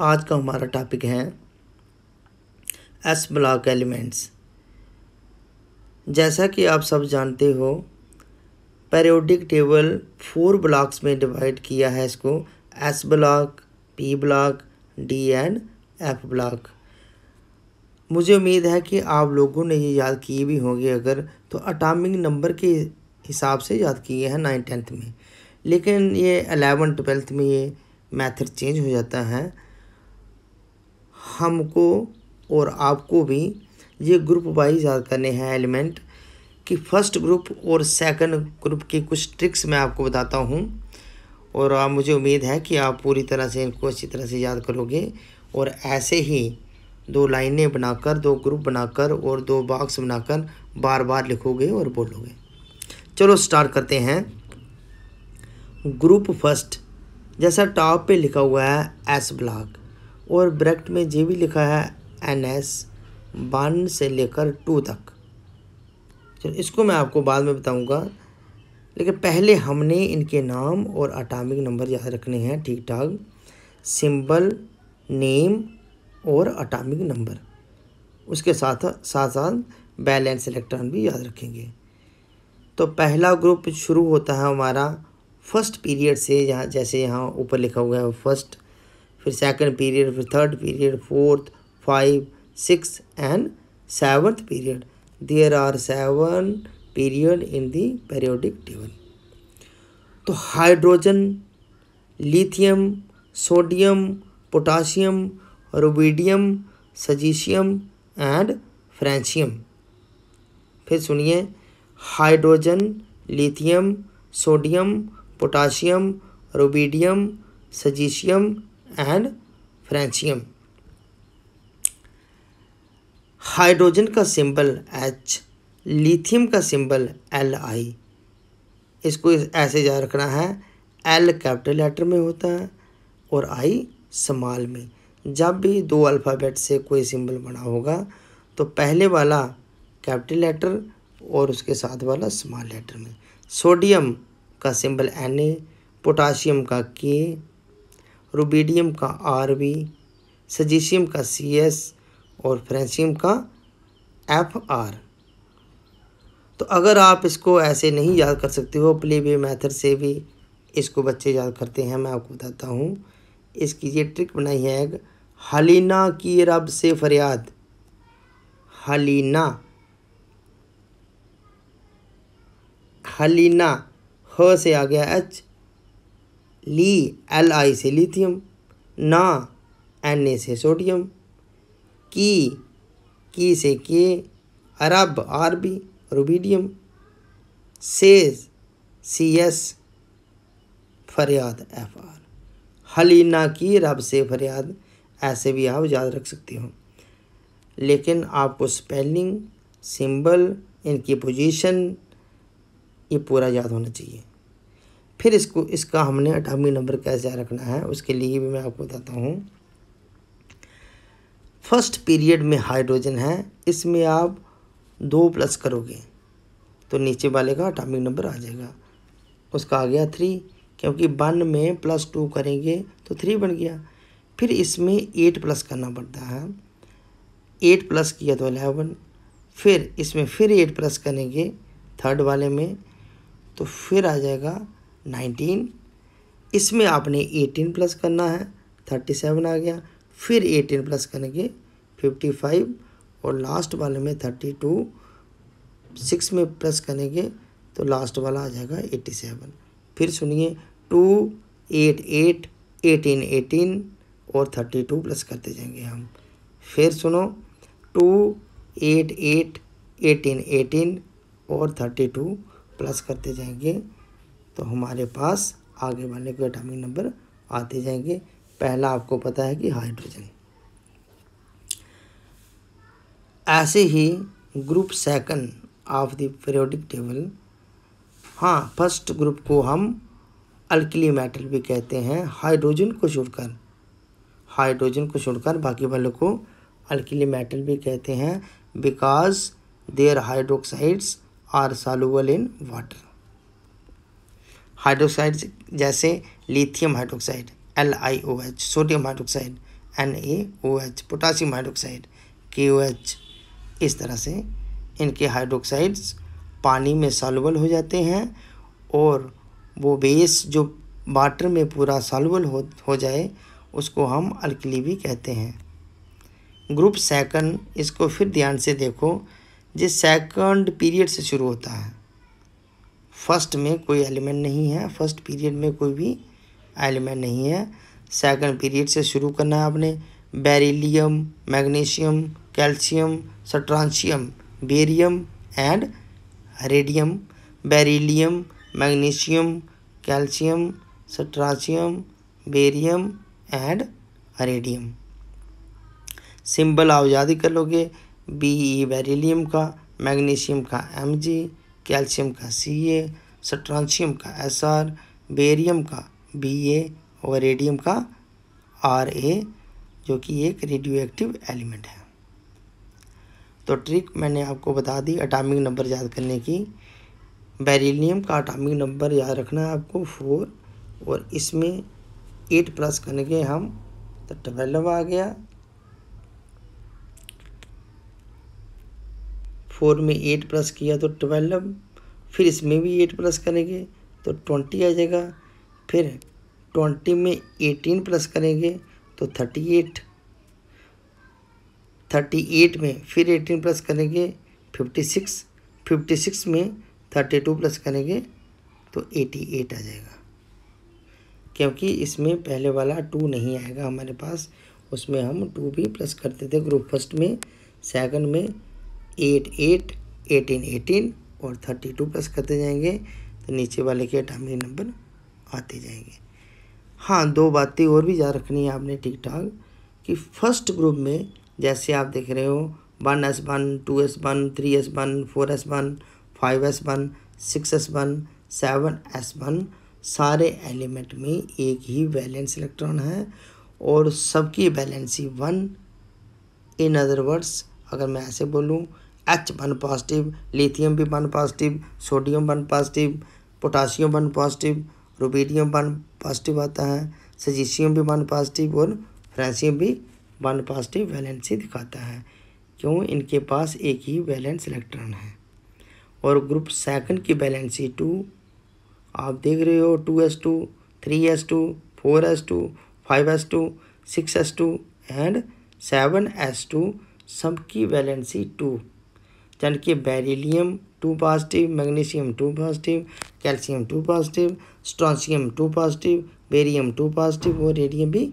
आज का हमारा टॉपिक है एस ब्लॉक एलिमेंट्स जैसा कि आप सब जानते हो पेरियोडिक टेबल फोर ब्लॉक्स में डिवाइड किया है इसको S block P block D and F block मुझे उम्मीद है कि आप लोगों ने ये याद किए भी होंगे अगर तो अटामिक नंबर के हिसाब से याद किए हैं नाइन टेंथ में लेकिन ये अलेवन ट्वेल्थ में ये मेथड चेंज हो जाता है हमको और आपको भी ये ग्रुप वाइज याद करने हैं एलिमेंट कि फर्स्ट ग्रुप और सेकंड ग्रुप की कुछ ट्रिक्स मैं आपको बताता हूँ और आप मुझे उम्मीद है कि आप पूरी तरह से इनको अच्छी तरह से याद करोगे और ऐसे ही दो लाइनें बनाकर दो ग्रुप बनाकर और दो बॉक्स बनाकर बार बार लिखोगे और बोलोगे चलो स्टार्ट करते हैं ग्रुप फर्स्ट जैसा टॉप पे लिखा हुआ है एस ब्लॉक और ब्रेक्ट में जे भी लिखा है एन एस वन से लेकर टू तक चलो इसको मैं आपको बाद में बताऊंगा लेकिन पहले हमने इनके नाम और अटामिक नंबर याद रखने हैं ठीक ठाक सिंबल नेम और अटामिक नंबर उसके साथ साथ साथ बैलेंस इलेक्ट्रॉन भी याद रखेंगे तो पहला ग्रुप शुरू होता है हमारा फर्स्ट पीरियड से यहाँ जैसे यहाँ ऊपर लिखा हुआ है फर्स्ट फिर सेकेंड पीरियड फिर third period fourth five six and seventh period there are seven period in the periodic table तो hydrogen lithium sodium potassium rubidium caesium and francium फिर सुनिए hydrogen lithium sodium potassium rubidium caesium and francium hydrogen का symbol H lithium का symbol L I इसको ऐसे याद रखना है एल कैपिटल लेटर में होता है और आई समाल में जब भी दो अल्फ़ाबेट से कोई सिंबल बना होगा तो पहले वाला कैपिटल लेटर और उसके साथ वाला स्मॉल लेटर में सोडियम का सिंबल एन ए पोटाशियम का के रुबीडियम का आर वी सजीशियम का सी एस और फ्रेंशियम का एफ आर तो अगर आप इसको ऐसे नहीं याद कर सकते हो प्ले वे मैथड से भी इसको बच्चे याद करते हैं मैं आपको बताता हूँ इसकी ये ट्रिक बनाई है हलीना की रब से फरियाद हलीना हलीना ह से आ गया एच ली एल आई से लिथियम ना एन ए से सोडियम की की से के अरब बी रूबीडियम से सी एस फरियाद एफ आर हलीना की रब से फरियाद ऐसे भी आप याद रख सकते हो लेकिन आपको स्पेलिंग सिंबल इनकी पोजीशन ये पूरा याद होना चाहिए फिर इसको इसका हमने अठावी नंबर कैसे रखना है उसके लिए भी मैं आपको बताता हूँ फर्स्ट पीरियड में हाइड्रोजन है इसमें आप दो प्लस करोगे तो नीचे वाले का अटामिक नंबर आ जाएगा उसका आ गया थ्री क्योंकि वन में प्लस टू करेंगे तो थ्री बन गया फिर इसमें एट प्लस करना पड़ता है एट प्लस किया तो अलेवन फिर इसमें फिर एट प्लस करेंगे थर्ड वाले में तो फिर आ जाएगा नाइनटीन इसमें आपने एटीन प्लस करना है थर्टी सेवन आ गया फिर एटीन प्लस करेंगे फिफ्टी फाइव और लास्ट वाले में थर्टी टू सिक्स में प्लस करेंगे तो लास्ट वाला आ जाएगा एट्टी सेवन फिर सुनिए two eight eight eighteen eighteen और थर्टी टू प्लस करते जाएंगे हम फिर सुनो two eight eight eighteen eighteen और थर्टी टू प्लस करते जाएंगे तो हमारे पास आगे बढ़ने के एटॉमिक नंबर आते जाएंगे पहला आपको पता है कि हाइड्रोजन ऐसे ही group second of the periodic table हाँ फर्स्ट ग्रुप को हम अल्कली मेटल भी कहते हैं हाइड्रोजन को छोड़कर हाइड्रोजन को छोड़कर बाकी वालों को अल्कली मेटल भी कहते हैं because their hydroxides are soluble in water hydroxide जैसे lithium hydroxide L I O H sodium hydroxide N A O H potassium hydroxide K O H इस तरह से इनके हाइड्रोक्साइड्स पानी में सॉल्युबल हो जाते हैं और वो बेस जो वाटर में पूरा सॉल्युबल हो हो जाए उसको हम अल्कली भी कहते हैं ग्रुप सेकंड इसको फिर ध्यान से देखो जिस सेकंड पीरियड से शुरू होता है फर्स्ट में कोई एलिमेंट नहीं है फर्स्ट पीरियड में कोई भी एलिमेंट नहीं है सेकंड पीरियड से शुरू करना है आपने beryllium magnesium calcium strontium barium and radium beryllium magnesium calcium strontium barium and radium symbol आप याद कर लोगे बी ई बेरिलियम का मैग्नीशियम का एम जी कैल्शियम का सी ए सट्रांशियम का एस आर बेरियम का बी ए और रेडियम का आर ए जो कि एक रेडियो एक्टिव एलिमेंट है तो ट्रिक मैंने आपको बता दी अटामिक नंबर याद करने की बेरिलियम का अटामिक नंबर याद रखना है आपको फोर और इसमें एट प्लस करने के हम तो ट्वेल्व आ गया फोर में एट प्लस किया तो ट्वेल्व फिर इसमें भी एट प्लस करेंगे तो ट्वेंटी आ जाएगा फिर ट्वेंटी में एटीन प्लस करेंगे तो थर्टी एट थर्टी एट में फिर एटीन प्लस करेंगे फिफ्टी सिक्स फिफ्टी सिक्स में थर्टी टू प्लस करेंगे तो एटी एट आ जाएगा क्योंकि इसमें पहले वाला टू नहीं आएगा हमारे पास उसमें हम टू भी प्लस करते थे ग्रुप फर्स्ट में सेकंड में एट एट एटीन एटीन और थर्टी टू प्लस करते जाएंगे तो नीचे वाले के टाइमली नंबर आते जाएंगे हाँ दो बातें और भी याद रखनी है आपने ठीक ठाक कि फर्स्ट ग्रुप में जैसे आप देख रहे हो one S one two S one three S one four S one five S one six S one seven S one सारे एलिमेंट में एक ही बैलेंस इलेक्ट्रॉन है और सबकी valency one in other words अगर मैं ऐसे बोलूँ एच वन पॉजिटिव लिथियम भी one positive sodium one positive potassium one positive rubidium one positive आता है सजिशियम भी वन पॉजिटिव और फ्रेंसियम भी वन पॉजिटिव वैलेंसी दिखाता है क्यों इनके पास एक ही वैलेंस इलेक्ट्रॉन है और ग्रुप सेकंड की वैलेंसी टू आप देख रहे हो two S two three S two four S two five S two six S two and seven S two सबकी वैलेंसी टू यानी कि beryllium two positive magnesium two positive calcium two positive strontium two positive barium two positive और radium भी